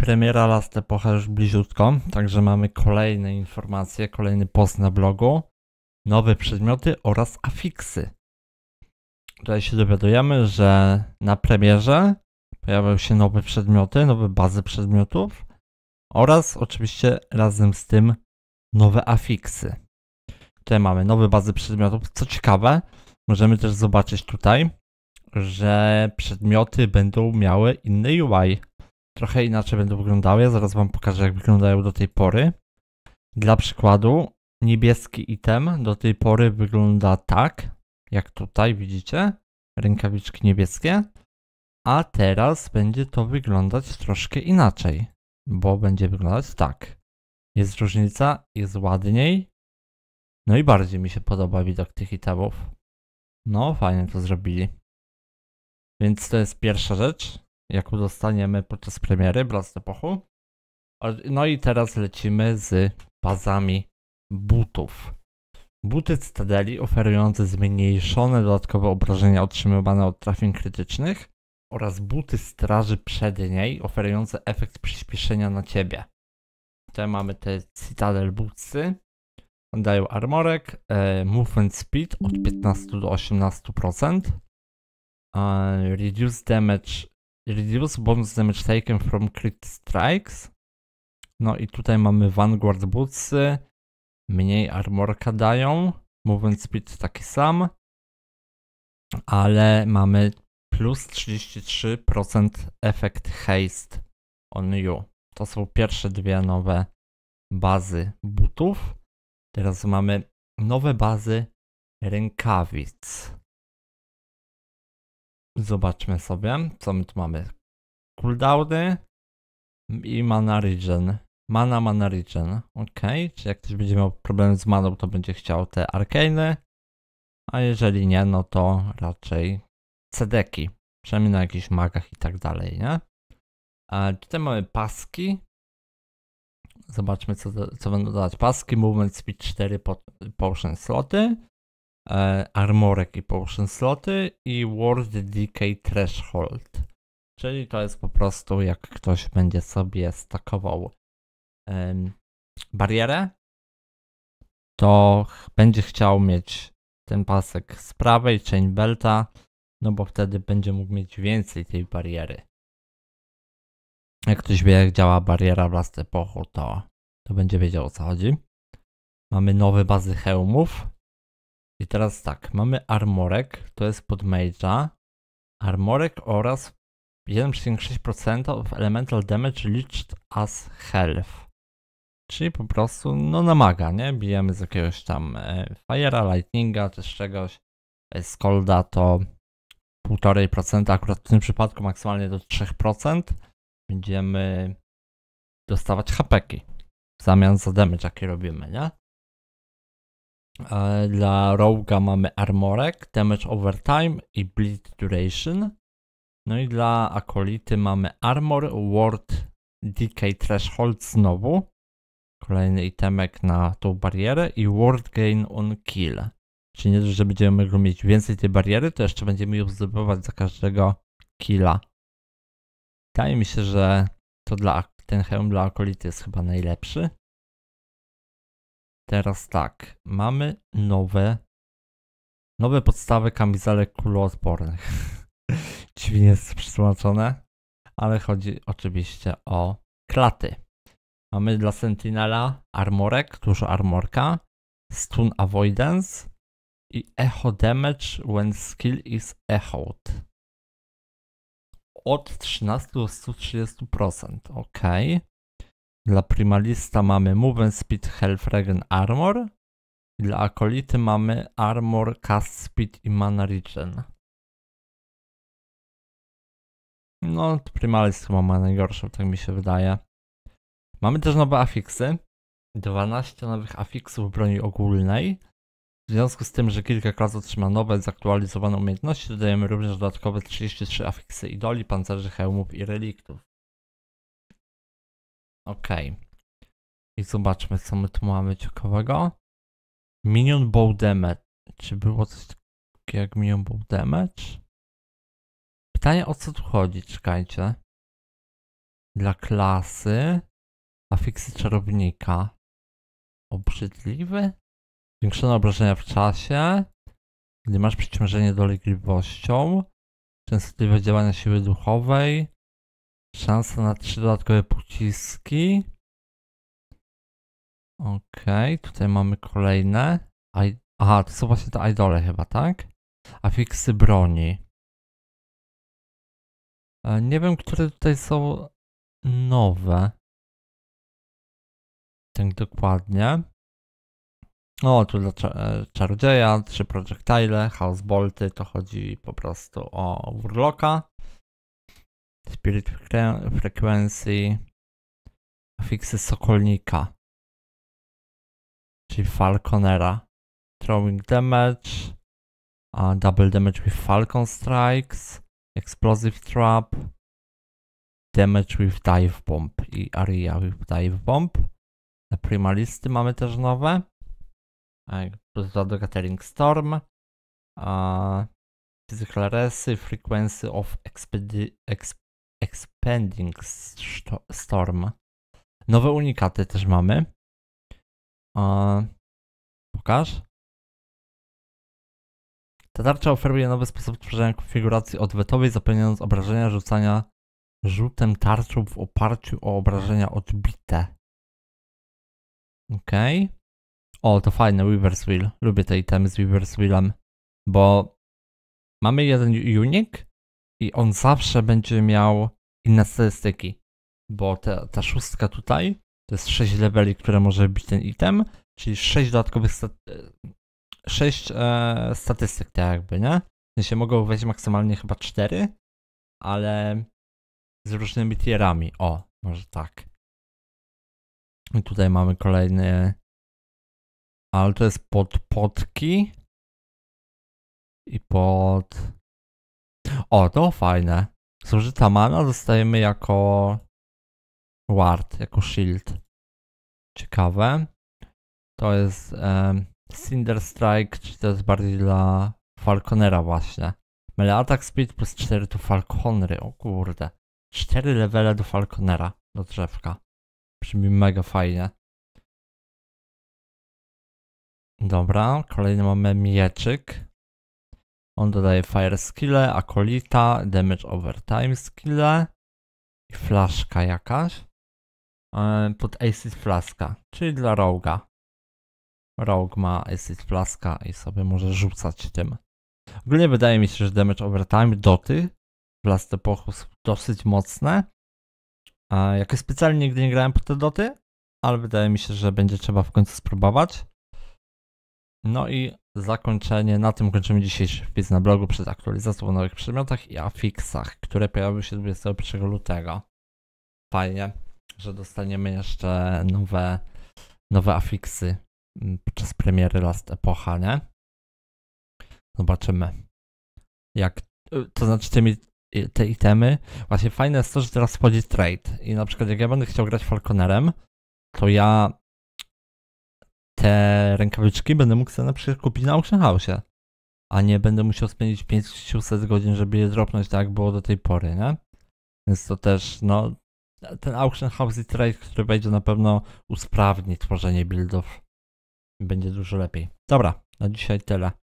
Premiera Last Epocha już bliziutko, także mamy kolejne informacje, kolejny post na blogu, nowe przedmioty oraz afiksy. Tutaj się dowiadujemy, że na premierze pojawią się nowe przedmioty, nowe bazy przedmiotów oraz oczywiście razem z tym nowe afiksy. Tutaj mamy nowe bazy przedmiotów. Co ciekawe, możemy też zobaczyć tutaj, że przedmioty będą miały inny UI trochę inaczej będą wyglądały. Ja zaraz Wam pokażę, jak wyglądają do tej pory. Dla przykładu, niebieski item do tej pory wygląda tak, jak tutaj widzicie, rękawiczki niebieskie. A teraz będzie to wyglądać troszkę inaczej, bo będzie wyglądać tak. Jest różnica, jest ładniej. No i bardziej mi się podoba widok tych itemów. No, fajnie to zrobili. Więc to jest pierwsza rzecz jak dostaniemy podczas premiery Blast Epochu. No i teraz lecimy z bazami butów. Buty Cytadeli oferujące zmniejszone dodatkowe obrażenia otrzymywane od trafień krytycznych oraz buty Straży Przedniej oferujące efekt przyspieszenia na ciebie. Tutaj mamy te Citadel Bootsy. Dają armorek, e, movement speed od 15 do 18%, e, reduce damage Reduce bombs damage taken from crit strikes. No i tutaj mamy Vanguard Bootsy. Mniej armorka dają. Movement speed taki sam. Ale mamy plus 33% efekt haste on you. To są pierwsze dwie nowe bazy butów. Teraz mamy nowe bazy rękawic. Zobaczmy sobie, co my tu mamy. Cooldowny i mana regen. Mana, mana regen. Ok, czy jak ktoś będzie miał problem z maną, to będzie chciał te arkany. A jeżeli nie, no to raczej cedeki. Przynajmniej na jakichś magach i tak dalej, nie? A tutaj mamy paski. Zobaczmy, co, co będą dawać paski. Movement Speed 4 po, Potion Sloty. E, armorek i Potion Sloty i World Decay Threshold. Czyli to jest po prostu jak ktoś będzie sobie stakował um, barierę, to będzie chciał mieć ten pasek z prawej, chain belta, no bo wtedy będzie mógł mieć więcej tej bariery. Jak ktoś wie jak działa bariera w Epochu, to, to będzie wiedział o co chodzi. Mamy nowe bazy hełmów, i teraz tak, mamy armorek, to jest pod mage'a. Armorek oraz 1,6% of elemental damage leached as health. Czyli po prostu, no namaga, nie? Bijemy z jakiegoś tam e, Fire'a, Lightninga czy z czegoś. E, Skolda to 1,5%, akurat w tym przypadku maksymalnie do 3%. Będziemy dostawać hapeki w zamian za damage, jaki robimy, nie? E, dla Roga mamy Armorek, Damage Overtime i Bleed Duration. No i dla Akolity mamy Armor, Ward, Decay Threshold znowu. Kolejny itemek na tą barierę i Ward Gain on Kill. Czyli nie, że będziemy go mieć więcej tej bariery, to jeszcze będziemy ją zdobywać za każdego killa. Wydaje mi się, że to dla, ten hełm dla Akolity jest chyba najlepszy. Teraz tak, mamy nowe, nowe podstawy kamizelek kuloodpornych. Dziwnie jest przetłumaczone, ale chodzi oczywiście o klaty. Mamy dla Sentinela armorek, dużo armorka, stun avoidance i echo damage when skill is echoed. Od 13 do 130%, ok. Dla Primalista mamy Movement Speed, Regen Armor. dla Akolity mamy Armor, Cast Speed i Mana Regen. No, Primalist chyba ma najgorsze, tak mi się wydaje. Mamy też nowe afiksy. 12 nowych afiksów broni ogólnej. W związku z tym, że kilka klas otrzyma nowe, zaktualizowane umiejętności, dodajemy również dodatkowe 33 afiksy idoli, pancerzy, hełmów i reliktów. OK. I zobaczmy, co my tu mamy ciekawego. Minion Bow Damage. Czy było coś takiego jak Minion Bow Damage? Pytanie o co tu chodzi, czekajcie. Dla klasy afiksy czarownika. Obrzydliwy? Zwiększone obrażenia w czasie. Gdy masz przeciążenie dolegliwością. Częstotliwość działania siły duchowej. Szansa na trzy dodatkowe pociski. Okej, okay, tutaj mamy kolejne. I Aha, to są właśnie te idole chyba, tak? Afiksy broni. E, nie wiem, które tutaj są nowe. Tak dokładnie. O, tu dla e, czarodzieja, trzy projectile, house bolty, to chodzi po prostu o urloka. Spirit frequency afiksy Sokolnika, czyli Falconera. Throwing damage, double damage with Falcon Strikes, Explosive Trap, damage with Dive Bomb i area with Dive Bomb. na Primalisty mamy też nowe. Plus do Gathering Storm. Uh, physical Resy, Frequency of expedi- exp Expanding Storm. Nowe unikaty też mamy. pokaż. Ta tarcza oferuje nowy sposób tworzenia konfiguracji odwetowej, zapewniając obrażenia rzucania rzutem tarczą w oparciu o obrażenia odbite. Okej. Okay. O, to fajne, Weaver's Wheel. Lubię te itemy z Weaver's Wheelem, bo mamy jeden unik, i on zawsze będzie miał inne statystyki, bo ta, ta szóstka tutaj to jest 6 leveli, które może być ten item, czyli 6 dodatkowych staty 6 e, e, statystyk, tak jakby, nie? W się mogą wejść maksymalnie chyba 4, ale z różnymi tierami. O, może tak. I tutaj mamy kolejny. Ale to jest pod podki i pod o, to fajne. Zużyta mana dostajemy jako ward, jako shield. Ciekawe. To jest um, Cinder Strike, czy to jest bardziej dla Falconera właśnie. Mele attack speed plus 4 do Falconry, o kurde. 4 levele do Falconera, do drzewka. Brzmi mega fajnie. Dobra, kolejny mamy mieczyk. On dodaje fire skille, akolita, damage over time skille i flaszka jakaś. E, pod acid flaska, czyli dla roga. Rogue ma acid flaska i sobie może rzucać tym. Ogólnie wydaje mi się, że damage time doty w Last Epochu są dosyć mocne. E, jakoś specjalnie nigdy nie grałem pod te doty, ale wydaje mi się, że będzie trzeba w końcu spróbować. No i zakończenie, na tym kończymy dzisiejszy wpis na blogu przed aktualizacją o nowych przedmiotach i afiksach, które pojawiły się 21 lutego. Fajnie, że dostaniemy jeszcze nowe, nowe afiksy mm, podczas premiery Last Epocha, nie? Zobaczymy. Jak, y, to znaczy tymi, y, te itemy. Właśnie fajne jest to, że teraz wchodzi trade i na przykład jak ja będę chciał grać Falconerem, to ja te rękawiczki będę mógł sobie na przykład kupić na Auction House, a nie będę musiał spędzić 500 godzin, żeby je dropnąć tak jak było do tej pory, nie? Więc to też, no, ten Auction House i Trade, który będzie na pewno usprawni tworzenie buildów. Będzie dużo lepiej. Dobra, na dzisiaj tyle.